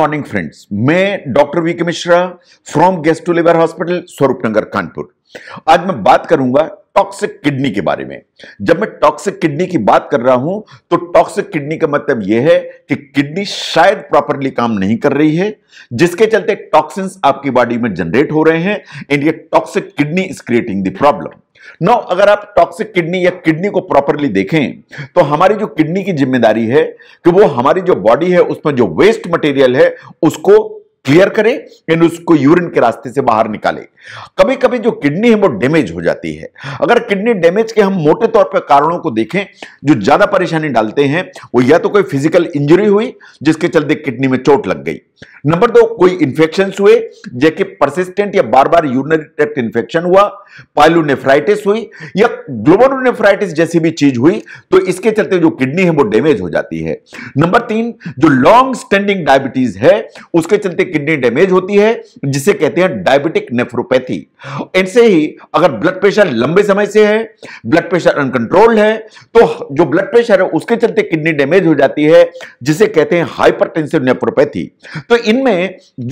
morning friends मैं doctor V K Mishra from gastro लेबर hospital Swaroop Nagar Kanpur आज मैं बात करूंगा टॉक्सिक किडनी के बारे में जब मैं टॉक्सिक किडनी की बात कर रहा हूं तो टॉक्सिक किडनी का मतलब यह है कि किडनी शायद प्रॉपरली काम नहीं कर रही है जिसके चलते टॉक्सिन्स आपकी बॉडी में जनरेट हो रहे हैं एंड ये toxic kidney is creating the problem no अगर आप टॉक्सिक किडनी या किडनी को प्रॉपरली देखें तो हमारी जो किडनी की जिम्मेदारी है कि वो हमारी जो बॉडी है उसमें जो वेस्ट मटेरियल है उसको क्लियर करे उसको यूरिन के रास्ते से बाहर निकाले कभी कभी जो किडनी है वो डैमेज हो जाती है अगर किडनी डैमेज के हम मोटे तौर पर कारणों को देखें जो ज्यादा परेशानी डालते हैं वो या तो कोई फिजिकल इंजरी हुई जिसके चलते किडनी में चोट लग गई नंबर दो कोई इंफेक्शन हुए जैसे परसिस्टेंट या बार बार यूरिनरी ट्रैक्ट इंफेक्शन हुआ पायलोनेफ्राइटिस हुई या ग्लोबोनेफ्राइटिस जैसी भी चीज हुई तो इसके चलते जो किडनी है वो डैमेज हो जाती है नंबर तीन जो लॉन्ग स्टैंडिंग डायबिटीज है उसके चलते किडनी डैमेज होती है जिसे कहते हैं डायबिटिक नेफ्रोपैथी इनसे ही अगर ब्लड प्रेशर लंबे समय से है ब्लड प्रेशर अनकंट्रोल्ड है तो जो ब्लड प्रेशर है उसके चलते किडनी डैमेज हो जाती है जिसे कहते हैं हाइपरटेंसिव नेफ्रोपैथी तो इनमें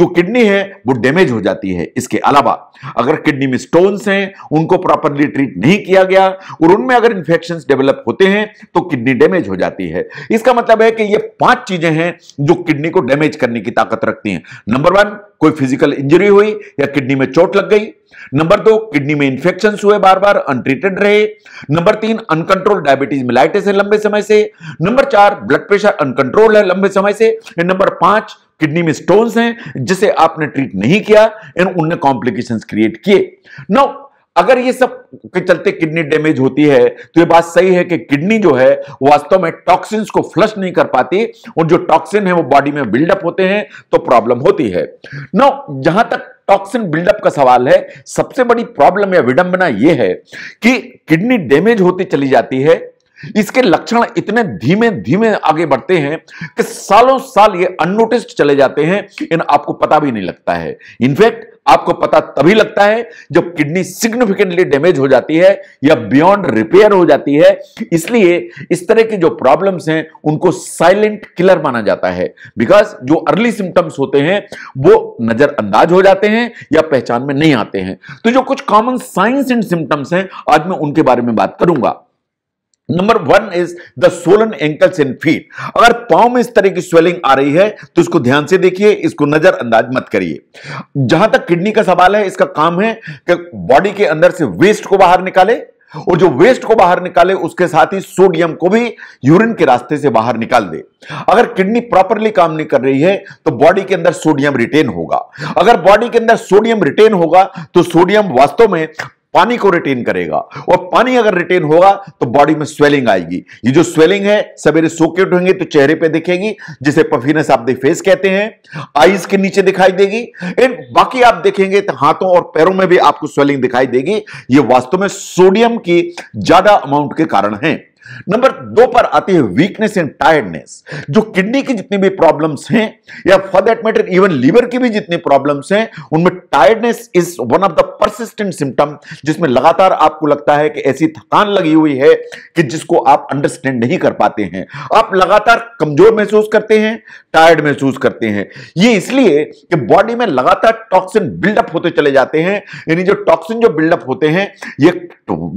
जो किडनी है वो डैमेज हो जाती है इसके अलावा अगर किडनी में स्टोन्स हैं उनको प्रॉपरली ट्रीट नहीं किया गया और उनमें अगर इंफेक्शन डेवलप होते हैं तो किडनी डैमेज हो जाती है इसका मतलब है कि ये पांच चीजें हैं जो किडनी को डैमेज करने की ताकत रखती हैं नंबर वन कोई फिजिकल इंजरी हुई या किडनी में चोट लग गई नंबर दो किडनी में इंफेक्शन हुए बार बार अनट्रीटेड रहे नंबर तीन अनकंट्रोल डायबिटीज मिलाइटिस है लंबे समय से नंबर चार ब्लड प्रेशर अनकंट्रोल है लंबे समय से नंबर पांच किडनी में स्टोन्स हैं जिसे आपने ट्रीट नहीं किया एंड उनने कॉम्प्लिकेशंस क्रिएट किए नाउ अगर ये सब के चलते किडनी डैमेज होती है तो ये बात सही है कि किडनी जो है वास्तव में टॉक्सिन्स को फ्लश नहीं कर पाती और जो टॉक्सिन है वो बॉडी में बिल्डअप होते हैं तो प्रॉब्लम होती है नौ जहां तक टॉक्सिन बिल्डअप का सवाल है सबसे बड़ी प्रॉब्लम या विडंबना यह है कि किडनी डैमेज होती चली जाती है इसके लक्षण इतने धीमे धीमे आगे बढ़ते हैं कि सालों साल ये अननोटिस्ड चले जाते हैं इन आपको पता भी नहीं लगता है इनफैक्ट आपको पता तभी लगता है जब किडनी सिग्निफिकेंटली डैमेज हो जाती है या बियॉन्ड रिपेयर हो जाती है इसलिए इस तरह की जो प्रॉब्लम्स हैं उनको साइलेंट किलर माना जाता है बिकॉज जो अर्ली सिम्टम्स होते हैं वो नजरअंदाज हो जाते हैं या पहचान में नहीं आते हैं तो जो कुछ कॉमन साइंस एंड सिम्टम्स हैं आज मैं उनके बारे में बात करूंगा number one is the swollen ankles and feet अगर पाओ में इस तरह की स्वेलिंग आ रही है तो इसको ध्यान से देखिए इसको नजरअंदाज मत करिए जहां तक किडनी का सवाल है इसका काम है कि बॉडी के अंदर से वेस्ट को बाहर निकाले और जो वेस्ट को बाहर निकाले उसके साथ ही सोडियम को भी यूरिन के रास्ते से बाहर निकाल दे अगर किडनी प्रॉपरली काम नहीं कर रही है तो बॉडी के अंदर सोडियम रिटेन होगा अगर बॉडी के अंदर सोडियम रिटेन होगा तो सोडियम वास्तव में पानी को रिटेन करेगा और पानी अगर रिटेन होगा तो बॉडी में स्वेलिंग आएगी ये जो स्वेलिंग है सवेरे सोके उठेंगे तो चेहरे पे दिखेगी जिसे पफीनेस आप फेस कहते हैं आईज के नीचे दिखाई देगी एंड बाकी आप देखेंगे तो हाथों और पैरों में भी आपको स्वेलिंग दिखाई देगी ये वास्तव में सोडियम की ज्यादा अमाउंट के कारण है नंबर दो पर आती है वीकनेस एंड टायर्डनेस जो किडनी की जितनी भी प्रॉब्लम्स हैं या for that matter even liver की भी जितनी प्रॉब्लम्स हैं उनमें tiredness is one of the persistent symptom जिसमें लगातार आपको लगता है कि ऐसी थकान लगी हुई है कि जिसको आप अंडरस्टैंड नहीं कर पाते हैं आप लगातार कमजोर महसूस करते हैं टायर्ड महसूस करते हैं ये इसलिए कि बॉडी में लगातार टॉक्सिन बिल्डअप होते चले जाते हैं यानी जो टॉक्सिन जो बिल्डअप होते हैं ये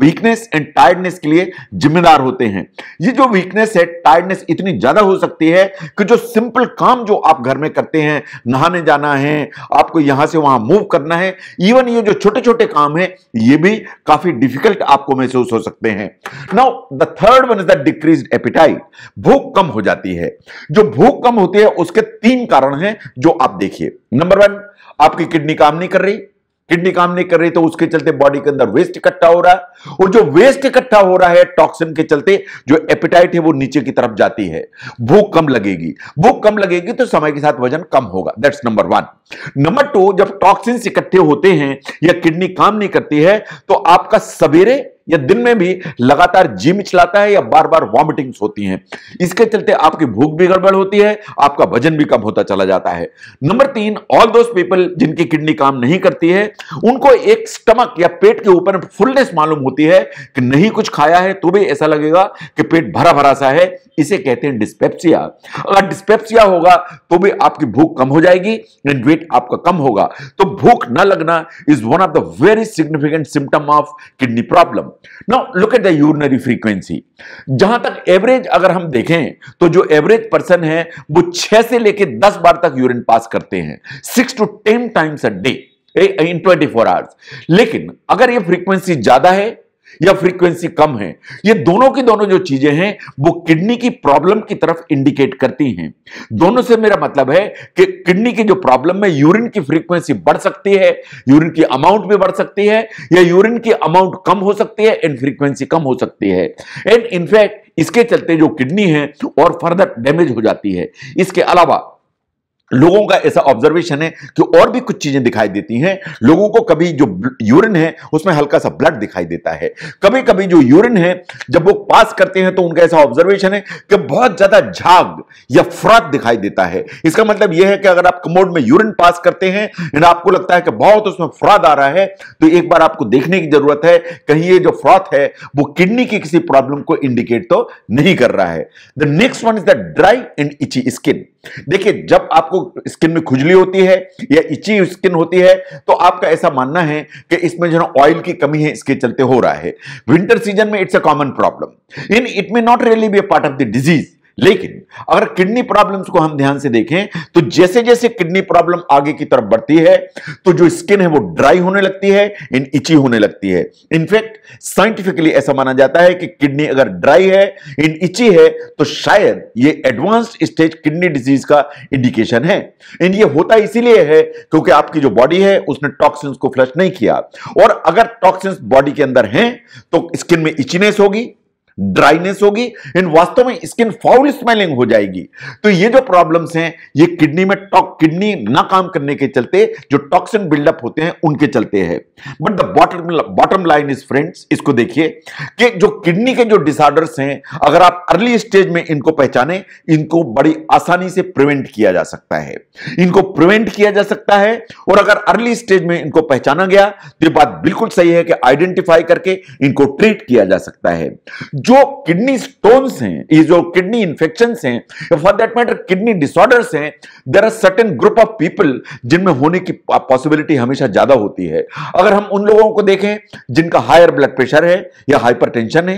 वीकनेस एंड टायर्डनेस के लिए जिम्मेदार होते होते हैं ये जो वीकनेस है टायर्डनेस इतनी ज्यादा हो सकती है कि जो सिंपल काम जो आप घर में करते हैं नहाने जाना है आपको यहां से वहां मूव करना है इवन ये जो छोटे छोटे काम है ये भी काफी डिफिकल्ट आपको महसूस हो सकते हैं now the third one is the decrease appetite भूख कम हो जाती है जो भूख कम होती है उसके तीन कारण हैं जो आप देखिए नंबर वन आपकी किडनी काम नहीं कर रही किडनी काम नहीं कर रही तो उसके चलते बॉडी के अंदर वेस्ट इकट्ठा हो रहा है और जो वेस्ट इकट्ठा हो रहा है टॉक्सिन के चलते जो एपिटाइट है वो नीचे की तरफ जाती है भूख कम लगेगी भूख कम लगेगी तो समय के साथ वजन कम होगा that's number one number two जब टॉक्सिन इकट्ठे होते हैं या किडनी काम नहीं करती है तो आपका सवेरे या दिन में भी लगातार जिम चलाता है या बार बार वॉमिटिंग्स होती हैं इसके चलते आपकी भूख भी गड़बड़ होती है आपका वजन भी कम होता चला जाता है नंबर तीन ऑल दो पीपल जिनकी किडनी काम नहीं करती है उनको एक स्टमक या पेट के ऊपर फुलनेस मालूम होती है कि नहीं कुछ खाया है तो भी ऐसा लगेगा कि पेट भरा भरा सा है इसे कहते हैं डिस्पेप्सिया अगर डिस्पेप्सिया होगा तो भी आपकी भूख कम हो जाएगी एंड वेट आपका कम होगा तो भूख न लगना is one of the very significant symptom of kidney problem now look at the urinary frequency जहां तक एवरेज अगर हम देखें तो जो एवरेज पर्सन है वो छह से लेकर दस बार तक यूरिन पास करते हैं six to ten times a day in twenty four hours लेकिन अगर ये फ्रीक्वेंसी ज्यादा है या फ्रीक्वेंसी कम है ये दोनों की दोनों जो चीजें हैं वो किडनी की प्रॉब्लम की तरफ इंडिकेट करती हैं दोनों से मेरा मतलब है कि किडनी की जो प्रॉब्लम में यूरिन की फ्रीक्वेंसी बढ़ सकती है यूरिन की अमाउंट भी बढ़ सकती है या यूरिन की अमाउंट कम हो सकती है एंड फ्रीक्वेंसी कम हो सकती है एंड इनफैक्ट इसके चलते जो किडनी है और फर्दर डैमेज हो जाती है इसके अलावा लोगों का ऐसा ऑब्जर्वेशन है कि और भी कुछ चीजें दिखाई देती हैं लोगों को कभी जो यूरिन है उसमें हल्का सा ब्लड दिखाई देता है कभी कभी जो यूरिन है जब वो पास करते हैं तो उनका ऐसा ऑब्जर्वेशन है कि बहुत ज्यादा झाग या फ्रॉथ दिखाई देता है इसका मतलब यह है कि अगर आप कमोड में यूरिन पास करते हैं या आपको लगता है कि बहुत उसमें फ्रॉद आ रहा है तो एक बार आपको देखने की जरूरत है कहीं ये जो फ्रॉथ है वो किडनी की किसी प्रॉब्लम को इंडिकेट तो नहीं कर रहा है the next one is the dry and itchy skin देखिए जब आपको स्किन में खुजली होती है या इची स्किन होती है तो आपका ऐसा मानना है कि इसमें जो ना ऑयल की कमी है इसके चलते हो रहा है विंटर सीजन में it's a common problem in it may not really be a part of the disease लेकिन अगर किडनी प्रॉब्लम्स को हम ध्यान से देखें तो जैसे जैसे किडनी प्रॉब्लम आगे की तरफ बढ़ती है तो जो स्किन है वो ड्राई होने लगती है इन इची होने लगती है इनफैक्ट साइंटिफिकली ऐसा माना जाता है कि किडनी अगर ड्राई है इन इची है तो शायद ये एडवांस्ड स्टेज किडनी डिजीज का इंडिकेशन है इन ये होता इसीलिए है क्योंकि आपकी जो बॉडी है उसने टॉक्सिन्स को फ्लश नहीं किया और अगर टॉक्सिन्स बॉडी के अंदर हैं तो स्किन में इचीनेस होगी ड्राइनेस होगी इन वास्तव में स्किन फाउल स्मेलिंग हो जाएगी तो ये जो प्रॉब्लम्स हैं ये किडनी में टॉक किडनी ना काम करने के चलते जो टॉक्सिन बिल्डअप होते हैं उनके चलते हैं but the bottom bottom line is friends इसको देखिए कि जो किडनी के जो डिसऑर्डर्स हैं अगर आप अर्ली स्टेज में इनको पहचाने इनको बड़ी आसानी से प्रिवेंट किया जा सकता है इनको प्रिवेंट किया जा सकता है और अगर अर्ली स्टेज में इनको पहचाना गया तो ये बात बिल्कुल सही है कि आइडेंटिफाई करके इनको ट्रीट किया जा सकता है जो जो किडनी स्टोन है जो किडनी इंफेक्शन है for that matter kidney disorder है there are certain group of people जिनमें होने की पॉसिबिलिटी हमेशा ज्यादा होती है अगर हम उन लोगों को देखें जिनका हायर ब्लड प्रेशर है या हाइपरटेंशन है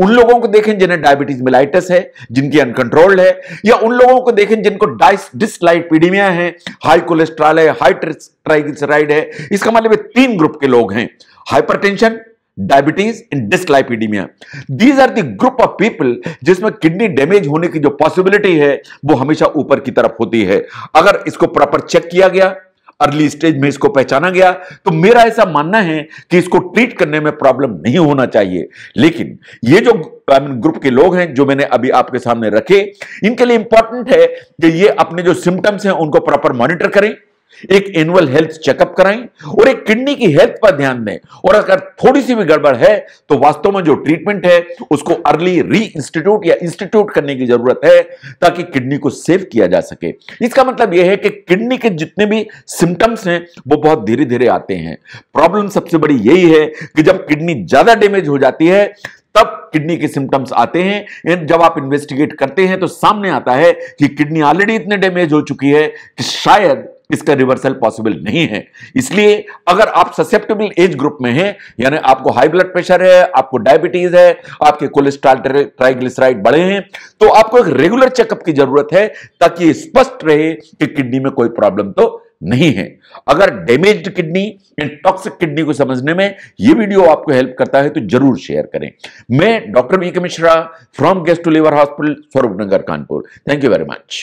उन लोगों को देखें जिन्हें डायबिटीज मिलाइटिस है जिनकी अनकंट्रोल्ड है या उन लोगों को देखें जिनको डाइस डिसलाइटपीडीमिया है हाई कोलेस्ट्रॉल है हाई ट्राइग्लिसराइड है इसका मतलब तीन ग्रुप के लोग हैं hypertension diabetes and dyslipidemia these are the group of people जिसमें किडनी डैमेज होने की जो पॉसिबिलिटी है वो हमेशा ऊपर की तरफ होती है अगर इसको प्रॉपर चेक किया गया अर्ली स्टेज में इसको पहचाना गया तो मेरा ऐसा मानना है कि इसको ट्रीट करने में प्रॉब्लम नहीं होना चाहिए लेकिन ये जो ग्रुप के लोग हैं जो मैंने अभी आपके सामने रखे इनके लिए इंपॉर्टेंट है कि ये अपने जो सिम्टम्स हैं उनको प्रॉपर मॉनिटर करें एक एनुअल हेल्थ चेकअप कराएं और एक किडनी की हेल्थ पर ध्यान दें और अगर थोड़ी सी भी गड़बड़ है तो वास्तव में जो ट्रीटमेंट है उसको अर्ली री इंस्टीट्यूट या इंस्टीट्यूट करने की जरूरत है ताकि किडनी को सेव किया जा सके इसका मतलब यह है कि किडनी के जितने भी सिम्टम्स हैं वो बहुत धीरे धीरे आते हैं प्रॉब्लम सबसे बड़ी यही है कि जब किडनी ज्यादा डैमेज हो जाती है तब किडनी के सिम्टम्स आते हैं जब आप इन्वेस्टिगेट करते हैं तो सामने आता है कि किडनी ऑलरेडी इतने डैमेज हो चुकी है कि शायद इसका रिवर्सल पॉसिबल नहीं है इसलिए अगर आप ससेप्टेबल एज ग्रुप में हैं यानी आपको हाई ब्लड प्रेशर है आपको डायबिटीज है आपके कोलेस्ट्रॉल ट्राइग्लिसराइड बढ़े हैं तो आपको एक रेगुलर चेकअप की जरूरत है ताकि स्पष्ट रहे कि किडनी में कोई प्रॉब्लम तो नहीं है अगर डैमेज्ड किडनी टॉक्सिक किडनी को समझने में यह वीडियो आपको हेल्प करता है तो जरूर शेयर करें मैं doctor V K Mishra from gastro liver hospital Swaroop Nagar Kanpur thank you very much